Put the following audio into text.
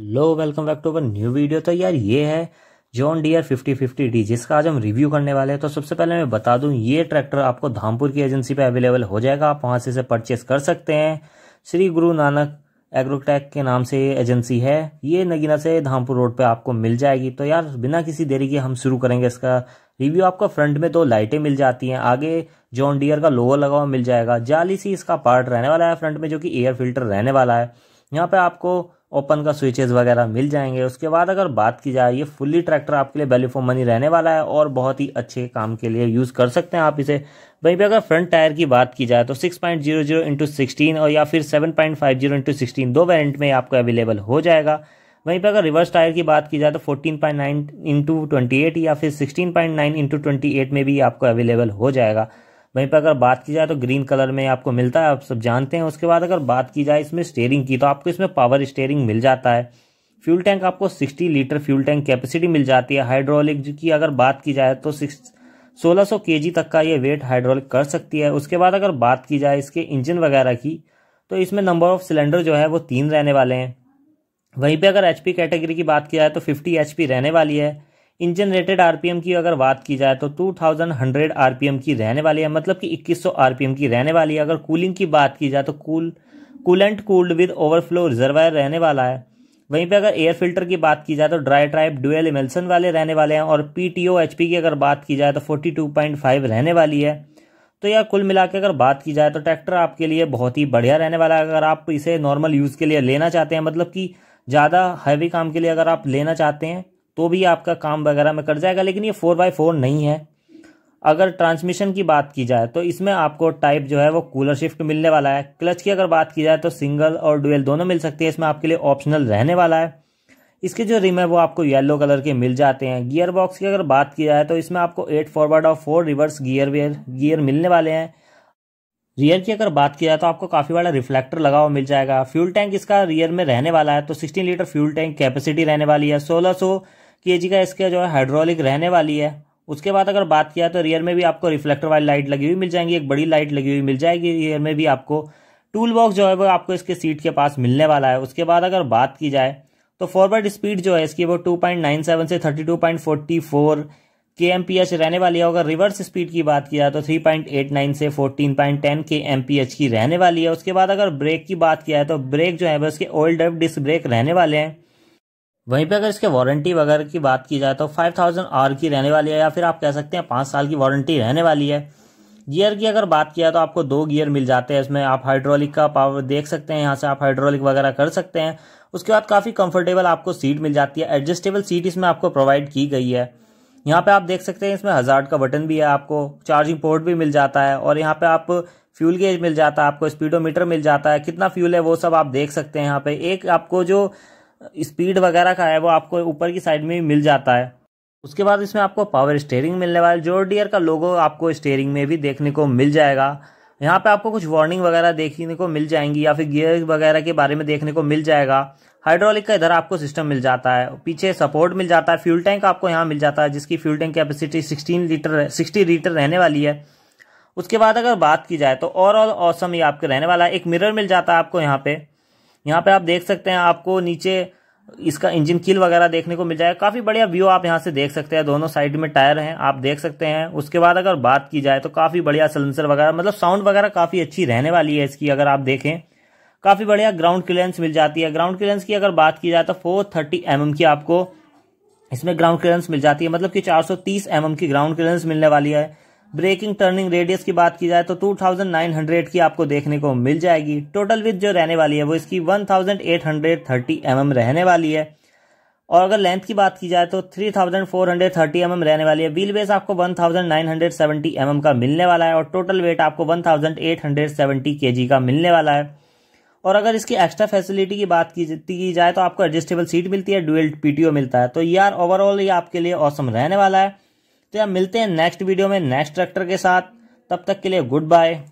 low welcome back to our new video तो यार ये है John Deere fifty fifty D जिसका आज हम रिव्यू करने वाले हैं तो सबसे पहले मैं बता दूं ये ट्रैक्टर आपको धामपुर की एजेंसी पे अवेलेबल हो जाएगा आप वहां से इसे परचेस कर सकते हैं श्री गुरु नानक एग्रोटेक के नाम से एजेंसी है ये नगीना से धामपुर रोड पर आपको मिल जाएगी तो यार बिना किसी देरी के हम शुरू करेंगे इसका रिव्यू आपको फ्रंट में दो लाइटें मिल जाती हैं आगे जॉन डियर का लोअर लगा हुआ मिल जाएगा जाली सी इसका पार्ट रहने वाला है फ्रंट में जो कि एयर फिल्टर रहने वाला है यहाँ पे आपको ओपन का स्विचेज वगैरह मिल जाएंगे उसके बाद अगर बात की जाए ये फुल्ली ट्रैक्टर आपके लिए वैल्यू फॉर मनी रहने वाला है और बहुत ही अच्छे काम के लिए यूज़ कर सकते हैं आप इसे वहीं पर अगर फ्रंट टायर की बात की जाए तो 6.00 point zero zero into sixteen और या फिर 7.50 point five zero into sixteen दो वेरियंट में आपको अवेलेबल हो जाएगा वहीं पर अगर रिवर्स टायर की बात की जाए तो 14.9 point nine into twenty eight या फिर 16.9 point nine into twenty eight में भी आपको अवेलेबल हो जाएगा वहीं पर अगर बात की जाए तो ग्रीन कलर में आपको मिलता है आप सब जानते हैं उसके बाद अगर बात की जाए इसमें स्टेयरिंग की तो आपको इसमें पावर स्टेयरिंग मिल जाता है फ्यूल टैंक आपको 60 लीटर फ्यूल टैंक कैपेसिटी मिल जाती है हाइड्रोलिक की अगर बात की जाए तो सिक्स सोलह सौ तक का ये वेट हाइड्रोलिक कर सकती है उसके बाद अगर बात की जाए इसके इंजन वगैरह की तो इसमें नंबर ऑफ सिलेंडर जो है वो तीन रहने वाले हैं वहीं पे अगर एचपी कैटेगरी की बात की जाए तो 50 एचपी रहने वाली है इंजन रेटेड आरपीएम की अगर बात की जाए तो 2100 आरपीएम की रहने वाली है मतलब कि 2100 आरपीएम की रहने वाली है अगर कूलिंग की बात की जाए तो cool coolant cooled with overflow reservoir रहने वाला है वहीं पे अगर एयर फिल्टर की बात की जाए तो ड्राई ट्राइप डुएल इमेल्सन वाले रहने वाले हैं और P T O H P की अगर बात की जाए तो फोर्टी टू फाइव रहने वाली है तो यार कुल मिला अगर बात की जाए तो ट्रैक्टर आपके लिए बहुत ही बढ़िया रहने वाला है अगर आप इसे नॉर्मल यूज़ के लिए लेना चाहते हैं मतलब कि ज़्यादा हैवी काम के लिए अगर आप लेना चाहते हैं तो भी आपका काम वगैरह में कर जाएगा लेकिन ये फोर बाई फोर नहीं है अगर ट्रांसमिशन की बात की जाए तो इसमें आपको टाइप जो है वो कूलर शिफ्ट मिलने वाला है क्लच की अगर बात की जाए तो सिंगल और डुअल दोनों मिल सकते हैं इसमें आपके लिए ऑप्शनल रहने वाला है इसके जो रिम है वो आपको येलो कलर के मिल जाते हैं गियर बॉक्स की अगर बात की जाए तो इसमें आपको एट फॉरवर्ड और फोर रिवर्स गियर वेयर गियर मिलने वाले हैं रियर की अगर बात की जाए तो आपको काफ़ी बड़ा रिफ्लेक्टर लगा हुआ मिल जाएगा फ्यूल टैंक इसका रियर में रहने वाला है तो 16 लीटर फ्यूल टैंक कैपेसिटी रहने वाली है 1600 के जी का इसके जो है हाइड्रोलिक रहने वाली है उसके बाद अगर बात किया तो रियर में भी आपको रिफ्लेक्टर वाली लाइट लगी हुई मिल जाएंगी एक बड़ी लाइट लगी हुई मिल जाएगी रियर में भी आपको टूल बॉक्स जो है वो आपको इसके सीट के पास मिलने वाला है उसके बाद अगर बात की जाए तो फॉरवर्ड स्पीड जो है इसकी वो 2.97 से 32.44 kmph रहने वाली है अगर रिवर्स स्पीड की बात की जाए तो 3.89 से 14.10 kmph की रहने वाली है उसके बाद अगर ब्रेक की बात किया है तो ब्रेक जो है वो इसके ओल्ड डिस्क ब्रेक रहने वाले हैं वहीं पे अगर इसके वारंटी वगैरह की बात की जाए तो फाइव थाउजेंड आर की रहने वाली है या फिर आप कह सकते हैं पाँच साल की वारंटी रहने वाली है गियर की अगर बात किया तो आपको दो गियर मिल जाते हैं इसमें आप हाइड्रोलिक का पावर देख सकते हैं यहाँ से आप हाइड्रोलिक वगैरह कर सकते हैं उसके बाद काफ़ी कंफर्टेबल आपको सीट मिल जाती है एडजस्टेबल सीट इसमें आपको प्रोवाइड की गई है यहाँ पे आप देख सकते हैं इसमें हजार का बटन भी है आपको चार्जिंग पोर्ट भी मिल जाता है और यहाँ पे आप फ्यूल गेज मिल जाता है आपको स्पीडोमीटर मिल जाता है कितना फ्यूल है वो सब आप देख सकते हैं यहाँ पे एक आपको जो स्पीड वगैरह का है वो आपको ऊपर की साइड में ही मिल जाता है उसके बाद इसमें आपको पावर स्टेयरिंग मिलने वाला है जोर डियर का लोगो आपको स्टेयरिंग में भी देखने को मिल जाएगा यहाँ पे आपको कुछ वार्निंग वगैरह देखने को मिल जाएंगी या फिर गियर वगैरह के बारे में देखने को मिल जाएगा हाइड्रोलिक का इधर आपको सिस्टम मिल जाता है पीछे सपोर्ट मिल जाता है फ्यूल टैंक आपको यहाँ मिल जाता है जिसकी fuel tank capacity 16 litre 60 litre रहने वाली है उसके बाद अगर बात की जाए तो ओवरऑल औसम ये आपके रहने वाला है एक मिरर मिल जाता है आपको यहाँ पे यहाँ पे आप देख सकते हैं आपको नीचे इसका इंजन किल वगैरह देखने को मिल जाएगा काफ़ी बढ़िया व्यू आप यहाँ से देख सकते हैं दोनों साइड में टायर हैं आप देख सकते हैं उसके बाद अगर बात की जाए तो काफ़ी बढ़िया सलेंसर वगैरह मतलब साउंड वगैरह काफ़ी अच्छी रहने वाली है इसकी अगर आप देखें काफ़ी बढ़िया ग्राउंड क्लियरेंस मिल जाती है ग्राउंड क्लियरेंस की अगर बात की जाए तो फोर थर्टी mm की आपको इसमें ग्राउंड क्लियरेंस मिल जाती है मतलब कि 430 सौ mm की ग्राउंड क्लियरेंस मिलने वाली है ब्रेकिंग टर्निंग रेडियस की बात की जाए तो 2900 की आपको देखने को मिल जाएगी टोटल विथ जो रहने वाली है वो इसकी 1830 mm रहने वाली है और अगर लेंथ की बात की जाए तो 3430 mm रहने वाली है व्हील बेस आपको 1970 mm का मिलने वाला है और टोटल वेट आपको 1870 थाउजेंड का मिलने वाला है और अगर इसकी एक्स्ट्रा फैसिलिटी की बात की, जाए तो आपको एडजस्टेबल सीट मिलती है डुएल्ट पीटीओ मिलता है तो यार ओवरऑल ये आपके लिए औसम रहने वाला है तो यार मिलते हैं नेक्स्ट वीडियो में नेक्स्ट ट्रैक्टर के साथ तब तक के लिए गुड बाय